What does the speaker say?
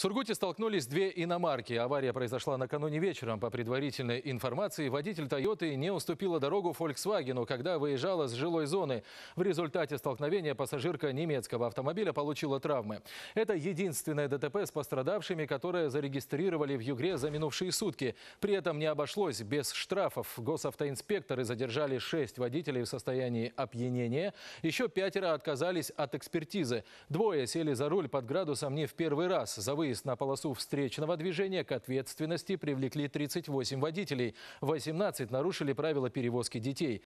В Сургуте столкнулись две иномарки. Авария произошла накануне вечером. По предварительной информации, водитель «Тойоты» не уступила дорогу «Фольксвагену», когда выезжала с жилой зоны. В результате столкновения пассажирка немецкого автомобиля получила травмы. Это единственное ДТП с пострадавшими, которое зарегистрировали в Югре за минувшие сутки. При этом не обошлось без штрафов. Госавтоинспекторы задержали шесть водителей в состоянии опьянения. Еще пятеро отказались от экспертизы. Двое сели за руль под градусом не в первый раз. За выезд выезд на полосу встречного движения к ответственности привлекли 38 водителей. 18 нарушили правила перевозки детей.